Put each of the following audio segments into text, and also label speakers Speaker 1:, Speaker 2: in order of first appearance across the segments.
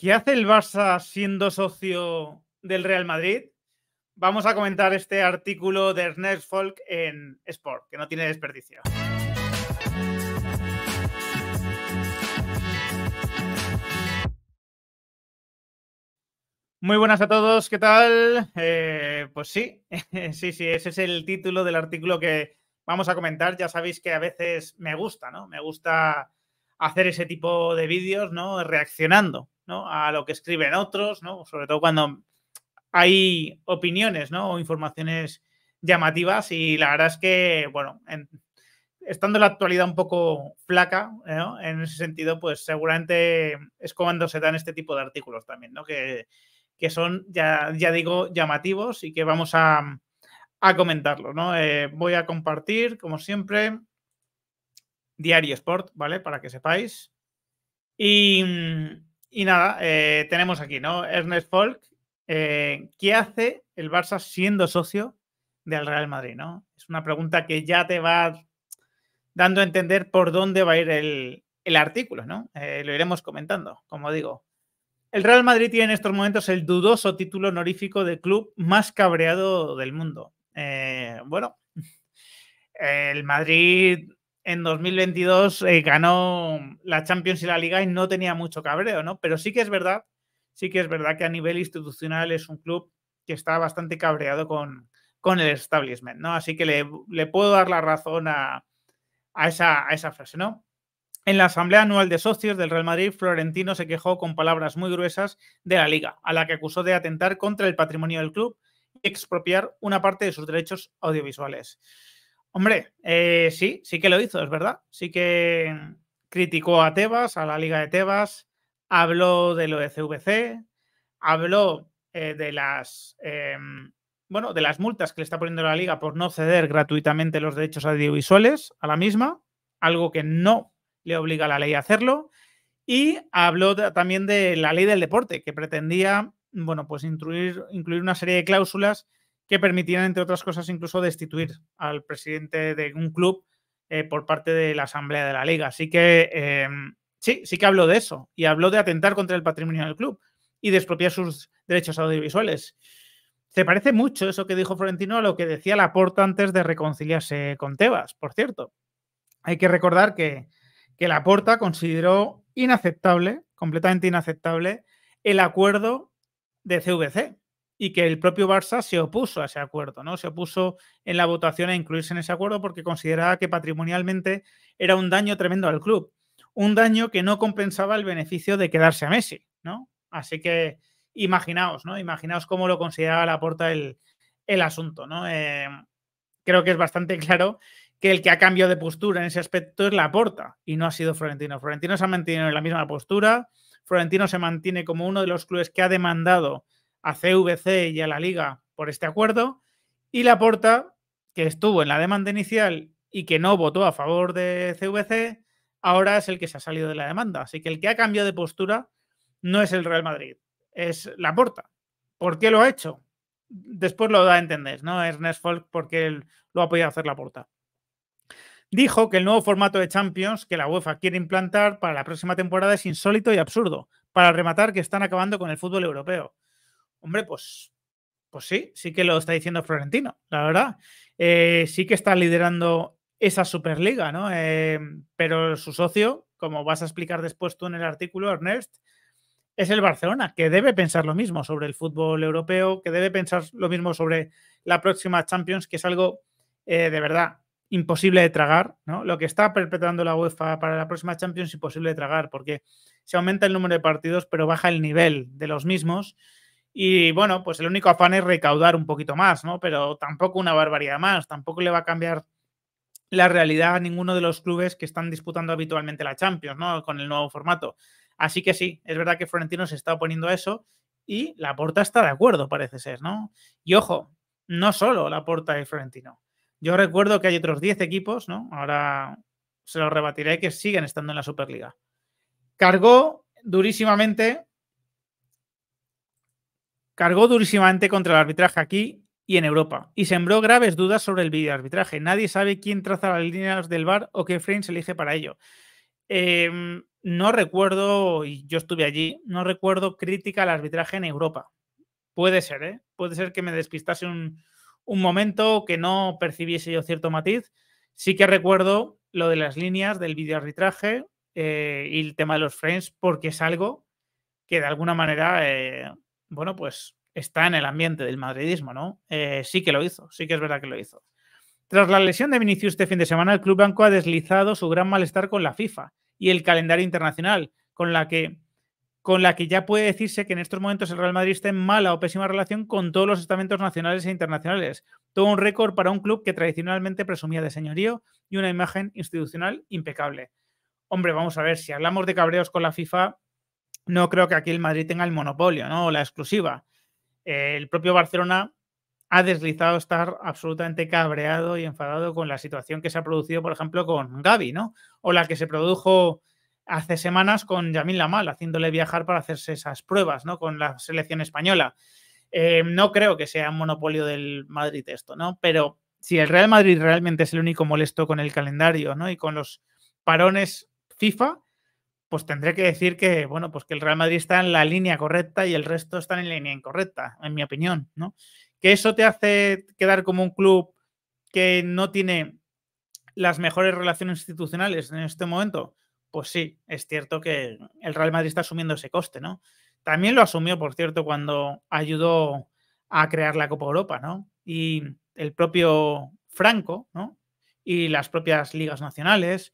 Speaker 1: ¿Qué hace el Barça siendo socio del Real Madrid? Vamos a comentar este artículo de Ernest Folk en Sport, que no tiene desperdicio. Muy buenas a todos, ¿qué tal? Eh, pues sí, sí, sí, ese es el título del artículo que vamos a comentar. Ya sabéis que a veces me gusta, ¿no? Me gusta hacer ese tipo de vídeos, ¿no? Reaccionando ¿no? a lo que escriben otros, ¿no? sobre todo cuando hay opiniones ¿no? o informaciones llamativas y la verdad es que, bueno, en, estando la actualidad un poco flaca en ese sentido, pues seguramente es cuando se dan este tipo de artículos también, ¿no? que, son, ya, ya digo, llamativos y que vamos a, a comentarlo. ¿no? Eh, voy a compartir, como siempre, Diario Sport, ¿vale? Para que sepáis. Y, mm, y nada, eh, tenemos aquí, ¿no? Ernest Folk, eh, ¿qué hace el Barça siendo socio del Real Madrid, ¿no? Es una pregunta que ya te va dando a entender por dónde va a ir el, artículo, ¿no? Eh, lo iremos comentando, como digo. El Real Madrid tiene en estos momentos el dudoso título honorífico de club más cabreado del mundo. bueno, el Madrid en 2022 eh, ganó la Champions y la Liga y no tenía mucho cabreo, ¿no? Pero sí que es verdad, sí que es verdad que a nivel institucional es un club que está bastante cabreado con, con el establishment, ¿no? Así que le, puedo dar la razón a, a, esa, a esa frase, ¿no? En la asamblea anual de socios del Real Madrid, Florentino se quejó con palabras muy gruesas de la liga, a la que acusó de atentar contra el patrimonio del club y expropiar una parte de sus derechos audiovisuales. Hombre, eh, sí, sí que lo hizo, es verdad. Sí que criticó a Tebas, a la Liga de Tebas, habló de lo de CVC, habló eh, de las em, bueno, de las multas que le está poniendo la Liga por no ceder gratuitamente los derechos audiovisuales a la misma, algo que no le obliga a la ley a hacerlo. Y habló también de la ley del deporte, que pretendía, bueno, pues incluir una serie de cláusulas que permitían, entre otras cosas, incluso destituir al presidente de un club eh, por parte de la Asamblea de la Liga. Así que em, sí, sí que habló de eso y habló de atentar contra el patrimonio del club y de expropiar sus derechos audiovisuales. Se parece mucho eso que dijo Florentino a lo que decía Laporta antes de reconciliarse con Tebas, por cierto. Hay que recordar que, que Laporta consideró inaceptable, completamente inaceptable, el acuerdo de CVC, y que el propio Barça se opuso a ese acuerdo, ¿no? Se opuso en la votación a incluirse en ese acuerdo porque consideraba que patrimonialmente era un daño tremendo al club, un daño que no compensaba el beneficio de quedarse a Messi, ¿no? Así que imaginaos, ¿no? Imaginaos cómo lo consideraba la porta el, asunto, ¿no? Eh, creo que es bastante claro que el que ha cambiado de postura en ese aspecto es la porta y no ha sido Florentino. Florentino se ha mantenido en la misma postura, Florentino se mantiene como uno de los clubes que ha demandado a CVC y a la liga por este acuerdo y Laporta, que estuvo en la demanda inicial y que no votó a favor de CVC, ahora es el que se ha salido de la demanda. Así que el que ha cambiado de postura no es el Real Madrid, es Laporta. ¿Por qué lo ha hecho? Después lo da a entender, ¿no? es Folk, porque él lo ha podido hacer la Porta Dijo que el nuevo formato de Champions que la UEFA quiere implantar para la próxima temporada es insólito y absurdo, para rematar que están acabando con el fútbol europeo. Hombre, pues, pues sí, sí que lo está diciendo Florentino, la verdad. Eh, sí que está liderando esa Superliga, ¿no? Eh, pero su socio, como vas a explicar después tú en el artículo, Ernest, es el Barcelona, que debe pensar lo mismo sobre el fútbol europeo, que debe pensar lo mismo sobre la próxima Champions, que es algo eh, de verdad imposible de tragar, ¿no? Lo que está perpetrando la UEFA para la próxima Champions es imposible de tragar, porque se aumenta el número de partidos, pero baja el nivel de los mismos y bueno, pues el único afán es recaudar un poquito más, ¿no? Pero tampoco una barbaridad más, tampoco le va a cambiar la realidad a ninguno de los clubes que están disputando habitualmente la Champions, ¿no? Con el nuevo formato. Así que sí, es verdad que Florentino se está oponiendo a eso y la porta está de acuerdo, parece ser, ¿no? Y ojo, no solo la porta y Florentino. Yo recuerdo que hay otros 10 equipos, ¿no? Ahora se lo rebatiré que siguen estando en la Superliga. Cargó durísimamente Cargó durísimamente contra el arbitraje aquí y en Europa y sembró graves dudas sobre el videoarbitraje. Nadie sabe quién traza las líneas del bar o qué frame se elige para ello. Em, no recuerdo, y yo estuve allí, no recuerdo crítica al arbitraje en Europa. Puede ser, ¿eh? Puede ser que me despistase un, un momento, que no percibiese yo cierto matiz. Sí que recuerdo lo de las líneas del videoarbitraje eh, y el tema de los frames, porque es algo que de alguna manera eh, bueno, pues está en el ambiente del madridismo, ¿no? Eh, sí que lo hizo, sí que es verdad que lo hizo. Tras la lesión de Vinicius este fin de semana, el Club Banco ha deslizado su gran malestar con la FIFA y el calendario internacional, con la que, con la que ya puede decirse que en estos momentos el Real Madrid está en mala o pésima relación con todos los estamentos nacionales e internacionales. Todo un récord para un club que tradicionalmente presumía de señorío y una imagen institucional impecable. Hombre, vamos a ver, si hablamos de cabreos con la FIFA, no creo que aquí el Madrid tenga el monopolio, ¿no? O la exclusiva. Eh, el propio Barcelona ha deslizado estar absolutamente cabreado y enfadado con la situación que se ha producido, por ejemplo, con Gaby, ¿no? O la que se produjo hace semanas con Yamil Lamal, haciéndole viajar para hacerse esas pruebas, ¿no? Con la selección española. Eh, no creo que sea un monopolio del Madrid esto, ¿no? Pero si el Real Madrid realmente es el único molesto con el calendario, ¿no? Y con los parones FIFA, pues tendré que decir que, bueno, pues que el Real Madrid está en la línea correcta y el resto están en la línea incorrecta, en mi opinión, ¿no? Que eso te hace quedar como un club que no tiene las mejores relaciones institucionales en este momento. Pues sí, es cierto que el Real Madrid está asumiendo ese coste, ¿no? También lo asumió, por cierto, cuando ayudó a crear la Copa Europa, ¿no? Y el propio Franco, ¿no? Y las propias ligas nacionales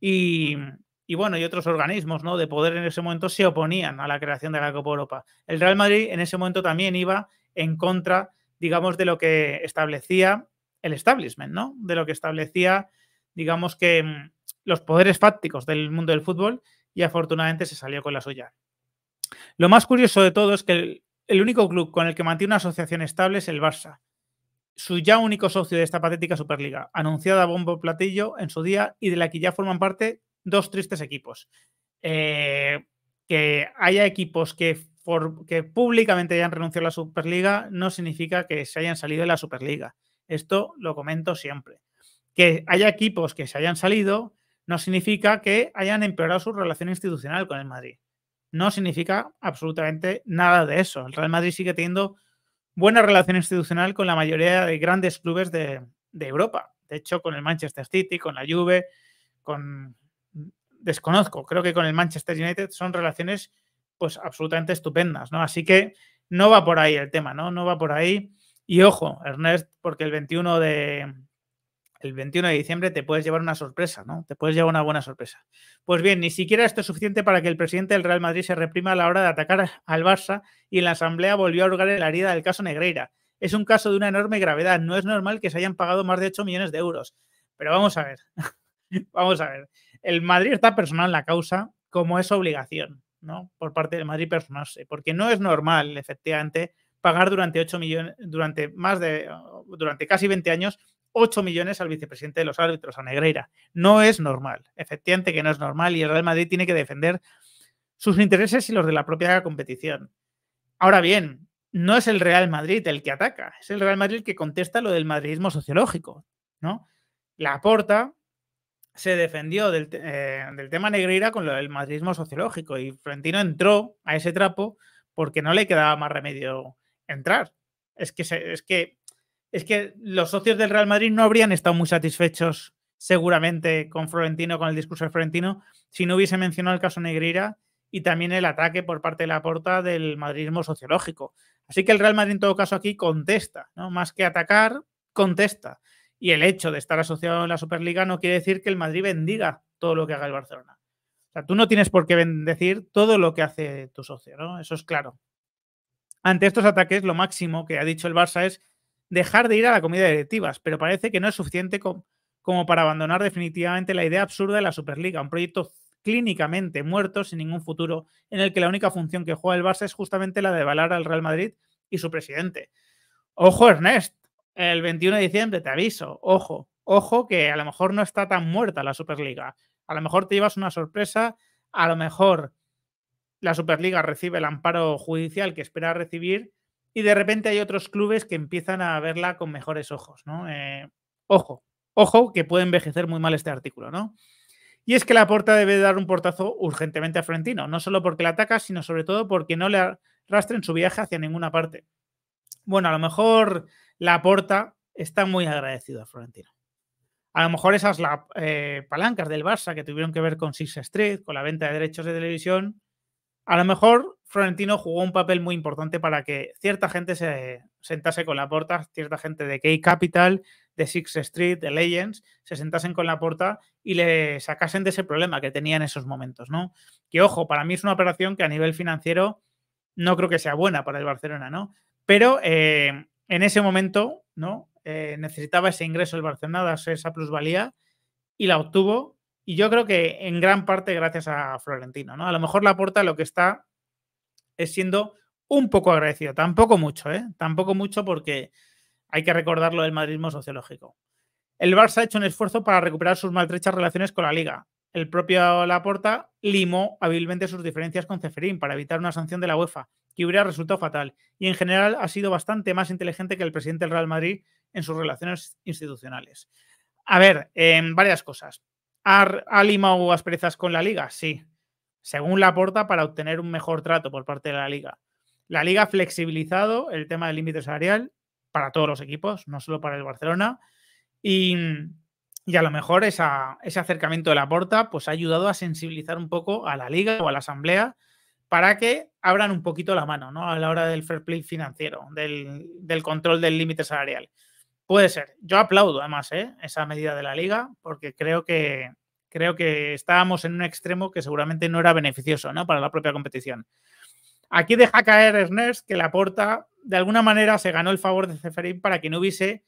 Speaker 1: y y bueno, y otros organismos ¿no? de poder en ese momento se oponían a la creación de la Copa Europa. El Real Madrid en ese momento también iba en contra, digamos, de lo que establecía el establishment, ¿no? De lo que establecía, digamos, que mm, los poderes fácticos del mundo del fútbol y afortunadamente se salió con la suya. Lo más curioso de todo es que el, el único club con el que mantiene una asociación estable es el Barça, su ya único socio de esta patética Superliga, anunciada a bombo platillo en su día y de la que ya forman parte dos tristes equipos. Eh, que haya equipos que, públicamente hayan renunciado a la Superliga no significa que se hayan salido de la Superliga. Esto lo comento siempre. Que haya equipos que se hayan salido no significa que hayan empeorado su relación institucional con el Madrid. No significa absolutamente nada de eso. El Real Madrid sigue teniendo buena relación institucional con la mayoría de grandes clubes de, de Europa. De hecho, con el Manchester City, con la Juve, con desconozco. Creo que con el Manchester United son relaciones pues absolutamente estupendas, ¿no? Así que no va por ahí el tema, ¿no? No va por ahí. Y ojo, Ernest, porque el 21 de el 21 de diciembre te puedes llevar una sorpresa, ¿no? Te puedes llevar una buena sorpresa. Pues bien, ni siquiera esto es suficiente para que el presidente del Real Madrid se reprima a la hora de atacar al Barça y en la asamblea volvió a hurgar la herida del caso Negreira. Es un caso de una enorme gravedad. No es normal que se hayan pagado más de 8 millones de euros. Pero vamos a ver. vamos a ver el Madrid está personal en la causa como es obligación, ¿no? Por parte del Madrid personarse, porque no es normal, efectivamente, pagar durante 8 millones, durante más de, durante casi 20 años, 8 millones al vicepresidente de los árbitros, a Negreira. No es normal, efectivamente que no es normal y el Real Madrid tiene que defender sus intereses y los de la propia competición. Ahora bien, no es el Real Madrid el que ataca, es el Real Madrid el que contesta lo del madridismo sociológico, ¿no? La aporta se defendió eh, del, tema Negreira con lo del madridismo sociológico y Florentino entró a ese trapo porque no le quedaba más remedio entrar. Es que, es que, es que los socios del Real Madrid no habrían estado muy satisfechos seguramente con Florentino, con el discurso de Florentino, si no hubiese mencionado el caso Negrira y también el ataque por parte de la porta del madridismo sociológico. Así que el Real Madrid en todo caso aquí contesta, ¿no? Más que atacar, contesta. Y el hecho de estar asociado en la Superliga no quiere decir que el Madrid bendiga todo lo que haga el Barcelona. O sea, tú no tienes por qué bendecir todo lo que hace tu socio, ¿no? Eso es claro. Ante estos ataques, lo máximo que ha dicho el Barça es dejar de ir a la comida de directivas, pero parece que no es suficiente como para abandonar definitivamente la idea absurda de la Superliga, un proyecto clínicamente muerto, sin ningún futuro, en el que la única función que juega el Barça es justamente la de avalar al Real Madrid y su presidente. Ojo, Ernest, el 21 de diciembre, te aviso, ojo, ojo que a lo mejor no está tan muerta la Superliga. A lo mejor te llevas una sorpresa, a lo mejor la Superliga recibe el amparo judicial que espera recibir y de repente hay otros clubes que empiezan a verla con mejores ojos, ¿no? Eh, ojo, ojo que puede envejecer muy mal este artículo, ¿no? Y es que la porta debe dar un portazo urgentemente a Florentino, no solo porque la ataca, sino sobre todo porque no le arrastren su viaje hacia ninguna parte. Bueno, a lo mejor la porta está muy agradecido a Florentino. A lo mejor esas eh, palancas del Barça que tuvieron que ver con Six Street, con la venta de derechos de televisión, a lo mejor Florentino jugó un papel muy importante para que cierta gente se sentase con la porta, cierta gente de K Capital, de Six Street, de Legends, se sentasen con la porta y le sacasen de ese problema que tenía en esos momentos, ¿no? Que ojo, para mí es una operación que a nivel financiero no creo que sea buena para el Barcelona, ¿no? Pero eh, en ese momento, ¿no? Eh, necesitaba ese ingreso el Barcelona, esa plusvalía, y la obtuvo. Y yo creo que en gran parte gracias a Florentino, ¿no? A lo mejor la porta lo que está es siendo un poco agradecido, tampoco mucho, ¿eh? Tampoco mucho porque hay que recordarlo del madridismo sociológico. El Barça ha hecho un esfuerzo para recuperar sus maltrechas relaciones con la liga el propio Laporta limó hábilmente sus diferencias con Ceferín para evitar una sanción de la UEFA, que hubiera resultado fatal, y en general ha sido bastante más inteligente que el presidente del Real Madrid en sus relaciones institucionales. A ver, em, varias cosas. ¿Ha, ¿Ha, limado asperezas con la liga? Sí, según Laporta, para obtener un mejor trato por parte de la liga. La liga ha flexibilizado el tema del límite salarial para todos los equipos, no solo para el Barcelona, y y a lo mejor ese acercamiento de la porta pues, ha ayudado a sensibilizar un poco a la liga o a la asamblea para que abran un poquito la mano ¿no? a la hora del fair play financiero, del, control del límite salarial. Puede ser. Yo aplaudo además ¿eh? esa medida de la liga porque creo que, creo que estábamos en un extremo que seguramente no era beneficioso ¿no? para la propia competición. Aquí deja caer Ernest que la porta de alguna manera se ganó el favor de Ceferín para que no hubiese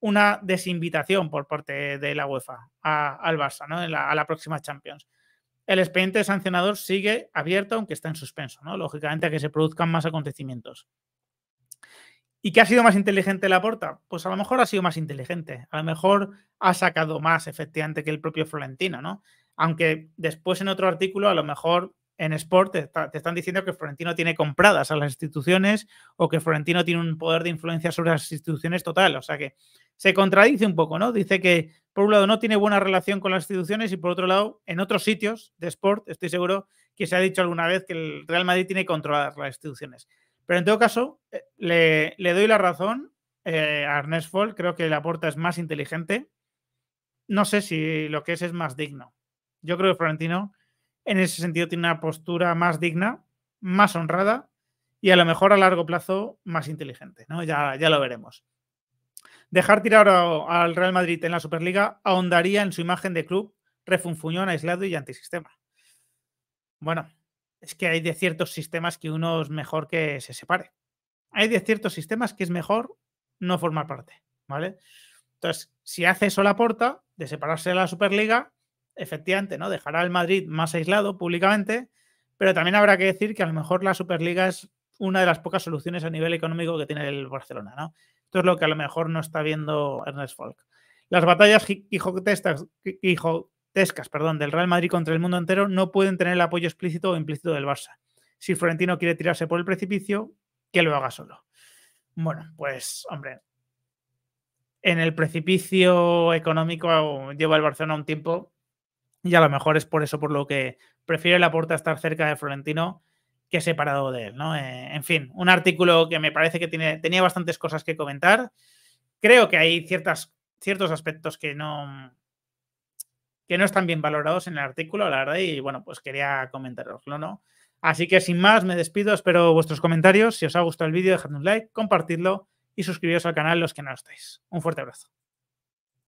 Speaker 1: una desinvitación por parte de la UEFA a, al Barça, ¿no? a la próxima Champions. El expediente sancionador sigue abierto, aunque está en suspenso, ¿no? Lógicamente, a que se produzcan más acontecimientos. ¿Y qué ha sido más inteligente la porta Pues a lo mejor ha sido más inteligente. A lo mejor ha sacado más, efectivamente, que el propio Florentino, ¿no? Aunque después en otro artículo, a lo mejor en Sport te, están diciendo que Florentino tiene compradas a las instituciones o que Florentino tiene un poder de influencia sobre las instituciones total. O sea que se contradice un poco, ¿no? Dice que, por un lado, no tiene buena relación con las instituciones y, por otro lado, en otros sitios de Sport, estoy seguro que se ha dicho alguna vez que el Real Madrid tiene controladas las instituciones. Pero en todo caso, eh, le, doy la razón eh, a Ernest Foll, Creo que la es más inteligente. No sé si lo que es es más digno. Yo creo que Florentino en ese sentido tiene una postura más digna, más honrada y a lo mejor a largo plazo más inteligente, ¿no? Ya, ya lo veremos. Dejar tirar al Real Madrid en la Superliga ahondaría en su imagen de club refunfuñón, aislado y antisistema. Bueno, es que hay de ciertos sistemas que uno es mejor que se separe. Hay de ciertos sistemas que es mejor no formar parte, ¿vale? Entonces, si hace eso la porta de separarse de la Superliga, efectivamente, ¿no? Dejará al Madrid más aislado públicamente, pero también habrá que decir que a lo mejor la Superliga es una de las pocas soluciones a nivel económico que tiene el Barcelona, ¿no? Esto es lo que a lo mejor no está viendo Ernest Falk. Las batallas hijotescas perdón, del Real Madrid contra el mundo entero no pueden tener el apoyo explícito o implícito del Barça. Si Florentino quiere tirarse por el precipicio, que lo haga solo. Bueno, pues, hombre, en el precipicio económico lleva el Barcelona un tiempo y a lo mejor es por eso por lo que prefiere puerta estar cerca de Florentino que separado de él, ¿no? Eh, en fin, un artículo que me parece que tiene, tenía bastantes cosas que comentar. Creo que hay ciertas, ciertos aspectos que no, que no están bien valorados en el artículo, la verdad, y bueno, pues quería comentaroslo, ¿no? Así que sin más, me despido, espero vuestros comentarios. Si os ha gustado el vídeo, dejadme un like, compartidlo y suscribiros al canal los que no lo estáis. Un fuerte abrazo.